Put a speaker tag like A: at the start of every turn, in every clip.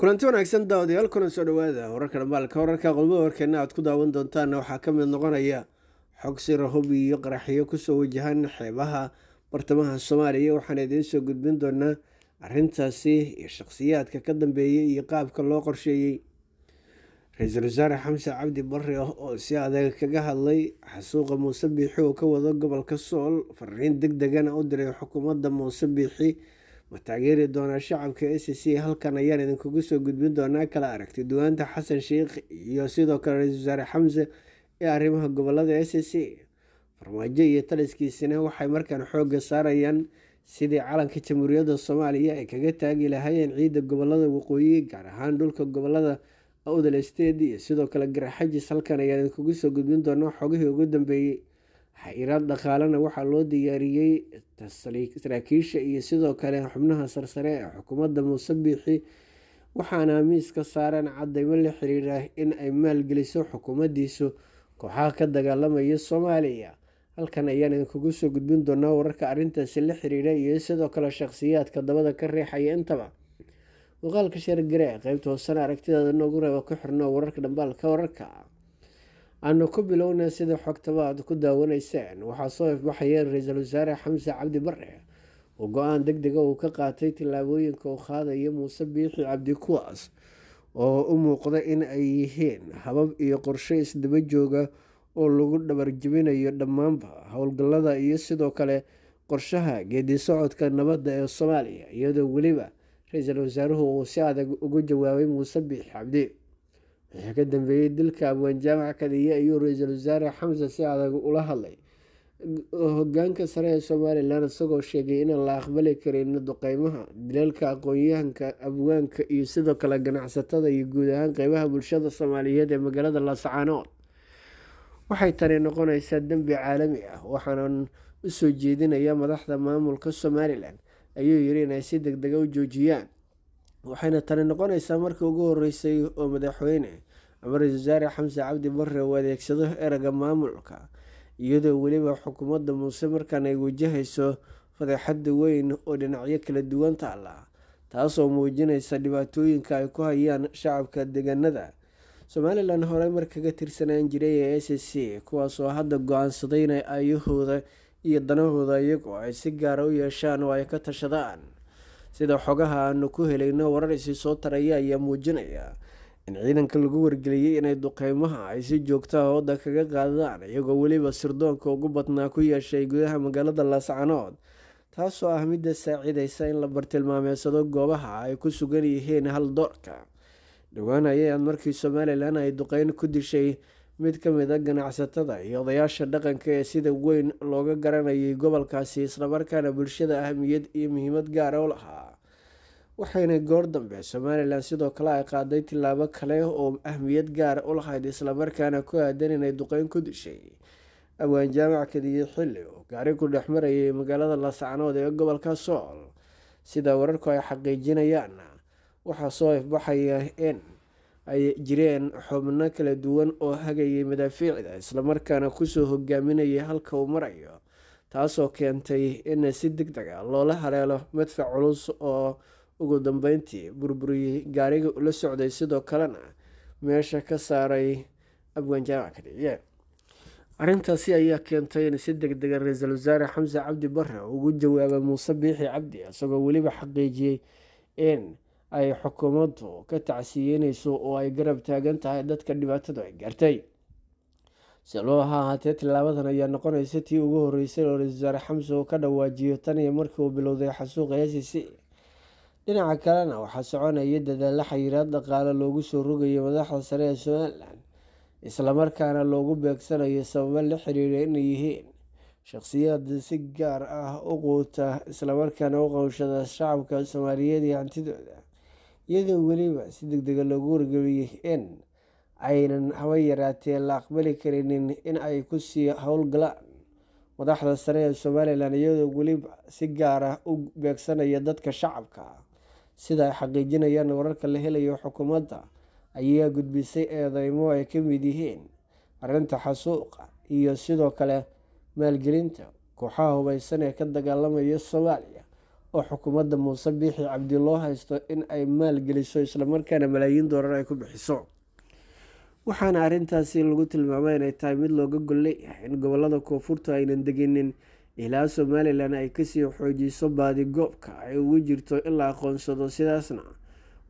A: kulanti wanaagsan daawadayaal kuna soo dhawaada wararka dhambaalka wararka qodobada warkeenna aad ku daawan doontaanna waxaa ka mid noqonaya xog sira hubi iyo qaraxyo kusoo wajahan xeebaha bartamaha soomaaliya waxaana idiin soo gudbin doonaa arintaasi iyo shaqsiyaadka ka dambeeyey iyo qaabka loo qorsheeyey ra-iisul wasaare xamse cabdi barre ah oo si adag kaga hadlay xasuuqa muuse biixi uu ka wado gobolka sool fariin deg degana u diray xukuumadda muuse biixi ma taageeri doonaa shacabka s c halkan ayaan idinkugu soo gudbin doonaa kala aragti duwaanta xasan sheikh iyo sidoo kale ra-iisul wasaare xamse ee arrimaha gobolada s c farmaajo iyo taliskiisina waxay markaan xooga saarayaan sidii calanka jamhuuriyadda soomaaliya ay kaga taagi lahaayeen ciidda gobolada waqooyi gaar ahaan dhulka gobolada awdal sted iyo sidoo kale garaxajis halkan ayaan idinkugu soo gudbin doonaa xogihii ugu dambeeyey xayiraad dhaqaalena waxaa loo diyaariyey saraakiisha iyo sidoo kale xubnaha sarsare ee xukuumadda muuse biixi waxaana miiska saareen cadaymo la xiriira in ay maalgeliso xukuumaddiisu kooxaha ka dagaalamaya soomaaliya halkan ayaan idinkugu soo gudbin doonaa wararka arrintaasi la xiriira iyo sidoo kale shaqhsiyaadka dabada ka riixaya intaba muuqaalka sheer garee qaybta hoosana aragtidaada noogu reeba ku xirno wararka dhambaalka ka wararka aanu ku bilowna sida xogtaba aad ku daawanayseen waxaa soo ifbaxayeen ra-iisul wasaare xamse cabdi bare oo go-aan deg dega ah uu ka qaatay tillaabooyinka uu qaadayo muuse biixi cabdi kuwaas oo u muuqda in ay yihiin habab iyo qorshe isdaba jooga oo lagu dhabarjebinayo dhammaanba howlgallada iyo sidoo kale qorshaha geedi socodka nabadda ee soomaaliya iyadoo weliba ra-iisul wasaaruhu uu si adag ugu jawaabay muuse biixi cabdi wixii ka dambeeyey dilka abwaan jaamac kadiya ayuu ra-iisul wasaare xamse si adag ula hadlay hogaanka sare ee somalilan isagoo sheegay inaan la aqbali karin duqeymaha dilalka aqoon-yahanka abwaanka iyo sidoo kale ganacsatada iyo guud ahaan qeybaha bulshada soomaaliyeed ee magaalada laascaanood waxay tani noqoneysaa dembi caalami ah waxaanan usoo jeedinaya madaxda maamulka somalilan ayuu yiri inay si deg dega ah u joojiyaan waxayna tani noqonaysaa markii ugu horreysay oo madaxweyne ama ra-iisul wasaare xamse cabdi barre uu adeegsado erega maamulka iyadoo weliba xukuumadda muuse markan ay wajahayso fadeexada weyn oo dhinacyo kala duwan taala taasoo muujinaysa dhibaatooyinka ay ku hayaan shacabka deegaanada somalilan horey mar kaga tirsanaan jiray ee a c c kuwaasoo hadda go-aansaday inay aayahooda iyo danahooda iyagu ay si gaara ah u yeeshaan oo ay ka tashadaan sida xogaha aanu ku helayno warar isii soo taraya ayaa muujinaya in ciidanka lagu wargeliyey inay duqeymaha ay si joogtaa ah hooda kaga qaadaan iyagoo weliba sirdoonka ugu badnaa ku yeeshay gudaha magaalada laascanood taasoo ah midda saacidaysa in la bartilmaameysado goobaha ay ku sugan yihiin hal doorka dhowaan ayay markii somalilan ay duqeyn ku dishay mid ka mid a ganacsatada iyo odayaasha dhaqanka ee sida weyn looga garanayay gobolkaasi islamarkaana bulshada ahmiyad iyo muhiimad gaara u lahaa waxayna goor dambe somalilan sidoo kale ay qaaday tilaabo kale oo ahmiyad gaara u lahayd islamarkaana ku aadan inay duqeyn ku dishay abwaan jaamac kadiye xilli oo gaari ku dhex marayay magaalada lascanood ee gobolka sool sida wararku ay xaqiijinayaan waxaa soo ifbaxaya in ay jireen xubno kala duwan oo hagayay madaafiicda islamarkaana kusoo hogaaminayay halka uu marayo taasoo keentay in si deg deg a ah loola haleelo madfac culus oo ugu dambeyntii burburiyey gaariga ula socday sidoo kalena meesha ka saaray abwaanjaamac ka arrintaasi ayaa keentay in si deg dega ah ra-iisul wasaare xamse cabdi barre ugu jawaabay muuse biixi cabdi isagoo weliba xaqiijiyey in ay xukuumaddu ka tacsiyeynayso oo ay garab taagan tahay dadka dhibaatadu ay gaartay si loo ahaa haatee tilaabadan ayaa noqonaysa tii ugu horreysay oo ra-iisul wasaare xamse uu ka dhawaajiyo tan iyo markii uu bilowday xasuuqa s dhinaca kalena waxaa soconaya dadaallo xayiraad dhaqaale loogu soo rogayo madaxda sare ee somalilan islamarkaana loogu beegsanayo sababo la xiriira inay yihiin shaqhsiyaad si gaar ah u quuta islamarkaana u qowshada shacabka soomaaliyeed iyo hantidooda iyadoo weliba si degdega ah loogu wargeliyay in aynan haba yaraatee la aqbali karinin in ay ku sii howlgalaan madaxda sare ee somalilan iyadoo weliba si gaar ah u beegsanaya dadka shacabka sida ay xaqiijinayaan wararka la helayo xukuumadda ayaa gudbisay eedeymo ay ka mid yihiin arrinta xasuuqa iyo sidoo kale maalgelinta kooxaha hubaysan ee ka dagaalamaya soomaaliya oo xukuumadda muuse biixi cabdi loo haysto in ay maalgeliso islamarkaana malaayiin doolar ay ku bixiso waxaana arrintaasi lagu tilmaamay inay tahay mid looga golleeyahay in gobollada koonfurtu aynan deginin ilaa somalilan ay kasii xoojiso baadi goobka ay ugu jirto in la aqoonsado sidaasna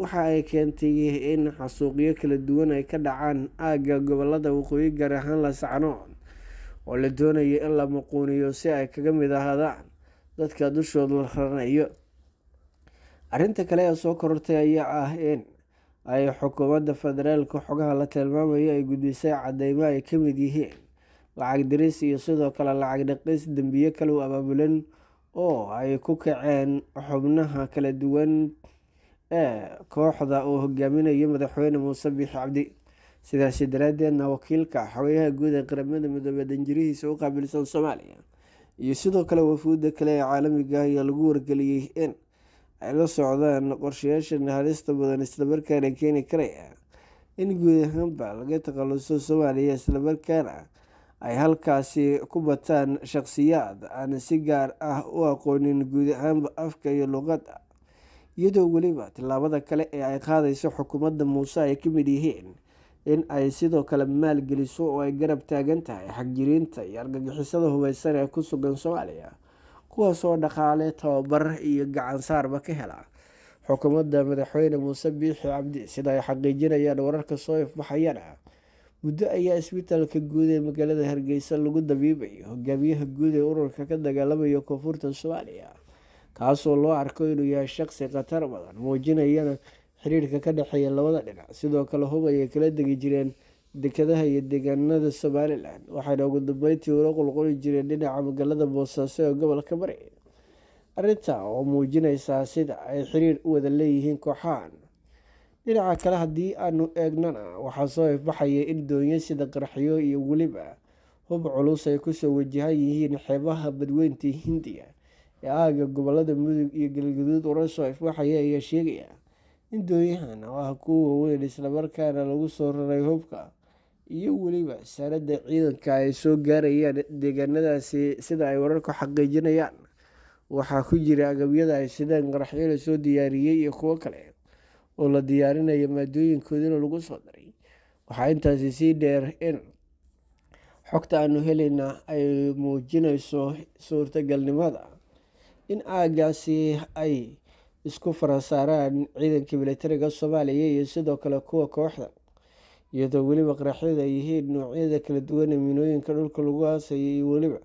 A: waxa ay keentay in xasuuqyo kala duwan ay ka dhacaan aagga gobolada waqooyi gaar ahaan laascanood oo la doonayo in la muquuniyo si ay kaga mid ahaadaan dadka dushooda la raranayo arrinta kale ee soo korortay ayaa ah in ay xukuumadda federaalka xogaha la tilmaamayo ay gudbisay cadeymo ay ka mid yihiin lacag diris iyo sidoo kale lacag dhaqis dembiyo kale u abaabulan oo ay ku kaceen xubnaha kala duwan ee kooxda uu hogaaminayo madaxweyne muuse biixi cabdi sidaasi daraadeedna wakiilka xogeyaha guud ee qaramada midoobey danjirihiisa u qaabilsan soomaaliya iyo sidoo kale wafuudda kale ee caalamiga ah ayaa lagu wargeliyey in ay la socdaan qorshayaasha halista badan islamarkaana keeni karaya in guud ahaanba laga takhaluso soomaaliya islamarkaana ay halkaasi ku bataan shaqsiyaad aan si gaar ah u aqoonin guud ahaanba afka iyo luqadda iyadoo weliba tillaabada kale ee ay qaadayso xukuumadda muuse ay ka mid yihiin in ay sidoo kale maalgeliso oo ay garab taagan tahay xagjiriinta iyo argagixisada hubeysan ee ku sugan soomaaliya kuwaasoo dhaqaale tababar iyo gacansaarba ka hela xukuumadda madaxweyne muuse biixi cabdi sida ay xaqiijinayaan wararka soo ifbaxayana ah, muddo ayaa isbitaalka guud ee magaalada hargeysa lagu dabiibayo hogaamiyaha guud ee ururka ka dagaalamaya koonfurta soomaaliya kaasoo loo arko inuu yahay shaqsi khatar badan muujinayana xiriirka ka dhexeeya labada dhinac sidoo kale hub ayay kala degi jireen dekedaha iyo deegaanada somalilan waxayna ugu dambeyntii ula qulquli jireen dhinaca magaalada boosaaso ee gobolka bari arrinta oo muujinaysaa sida ay xiriir u wada leeyihiin kooxahan dhinaca kale haddii aanu eegnana waxaa soo ifbaxaya in doonyo sida qarxiyo iyo weliba hub culus ay kusoo wajahan yihiin xeebaha badweynta hindiya ee aaga gobolada mudug iyo galgaduud ula soo ifbaxaya ayaa sheegaya in Mindooyahan oo ah kuwo waaweyn islamarkaana lagu soo raray hubka, iyo weliba saladda ciidanka ay soo gaarayaan deegaanadaasi sida ay wararku xaqiijinayaan, waxaa ku jira agabyada ay sideen qaraxyo la soo diyaariyey iyo kuwo kale oo la diyaarinayo maaddooyinkoodana lagu soo daray. Waxaa intaasi sii dheer in xogta aanu helayno ay muujinayso suurtagalnimada in aagaasi ay isku faransaaraan ciidanka milatariga soomaaliya iyo sidoo kale kuwa kooxda iyadoo weliba qaraxyadu ay yihiin noocyada kala duwan ee minooyinka dhulka lagu aasaya iyo weliba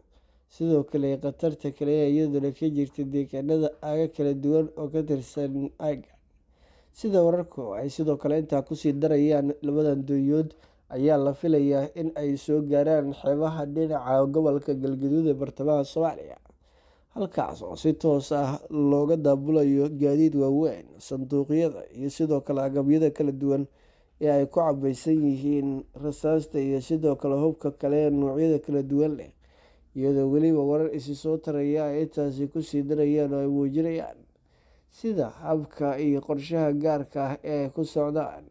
A: sidoo kale khatarta kale ee iyaduna ka jirta deegaanada aaga kala duwan oo ka tirsan aga sida wararku ay sidoo kale intaa kusii darayaan labadan doonyood ayaa la filayaa in ay soo gaaraan xeebaha dhinaca gobolka galgaduud ee bartamaha soomaaliya halkaas oo si toos ah looga daabulayo gaadiid waaweyn sanduuqyada iyo sidoo kale agabyada kala duwan ee ay ku cabaysan yihiin rasaasta iyo sidoo kale hubka kale ee noocyada kala duwan leh iyadoo weliba warar isi soo taraya ay intaasi kusii darayaan oo ay muujinayaan sida habka iyo qorshaha gaarka ah ee ay ku socdaan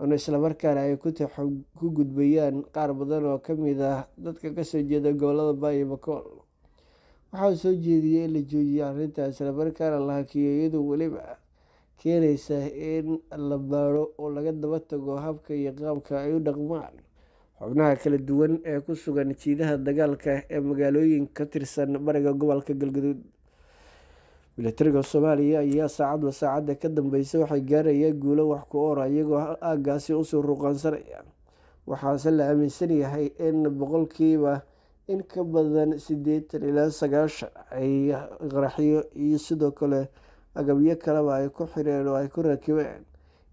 A: oon islamarkaana ay ku gudbayaan qaar badan oo ka mid ah dadka kasoo jeeda gobolada baayo bakool waxaa soo jeediyay in la joojiyay arrinta islamarkaana la hakiyo iyadoo weliba keenaysa in la baadho oo laga daba tago habka iyo qaabka ay u dhaqmaan xubnaha kala duwan ee ku sugan jiidaha dagaalka ee magaalooyin ka tirsan bariga gobolka galgaduud milatariga soomaaliya ayaa saacadba saacadda ka dambeysa waxay gaarayaa guulo wax ku oora ah, iyagoo aagaasi usii ruqaansanaya waxaase la aaminsan yahay in boqolkiiba in ka badan sideetan ilaa sagaashan ay qaraxyo iyo sidoo kale agabyo kaleba ay ku xireen oo ay ku rakibeen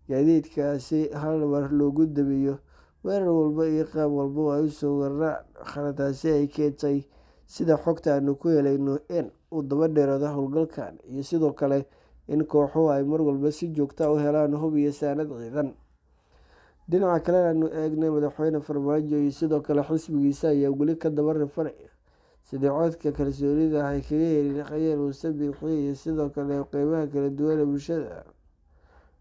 A: gaadiidkaasi hal mar loogu dabiyo weerar walba iyo qaab walba oo ay usoo weeraraan khaladaasi ay keentay sida xogta aanu ku helayno in uu daba dheerado howlgalkan iyo sidoo kale in kooxuhu ay mar walba si joogta ah u helaan hub iyo saanad ciidan dhinaca kale aanu eegnay madaxweyne farmaajo iyo sidoo kale xisbigiisa ayaa weli ka dabarifanaya sidii codka kalsoonida ay kaga helin khayar uuse biixiyo sidoo kale qeybaha kala duwan ee bulshada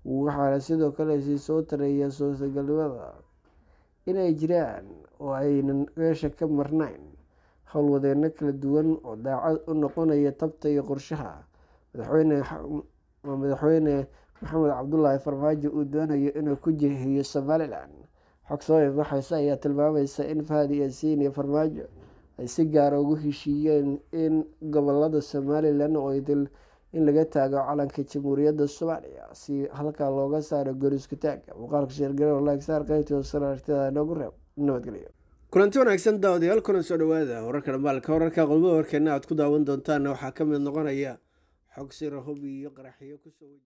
A: waxaana sidoo kale sii soo tareeya suurtagalnimada inay jiraan oo aynan meesha ka marnayn howlwadeenno kala duwan oo daacad u noqonaya tabta iyo qorshaha madaxweyne maxamed cabdulaahi farmaajo uu doonayo inuu ku jihiyo somalilan xog soo ayaa tilmaamaysa in fahad iyo siin iyo farmaajo ay si gaara ah ugu heshiiyeen in gobolada somalilan idil in laga taago calanka jamhuuriyadda soomaaliya si halkaa looga saaro gorisku taaga muuqaalka sheergarow laagsaar qaybtii hoosana noogu reeb nabadgelyo kulanti wanaagsan daawadayaal kuna soo dhowaada ah, wararka dhamaalka wararka qodobada warkeena aad ku daawan doontaana waxaa ka mid noqonaya xog sira hubi iyo qaraxiyo kusoo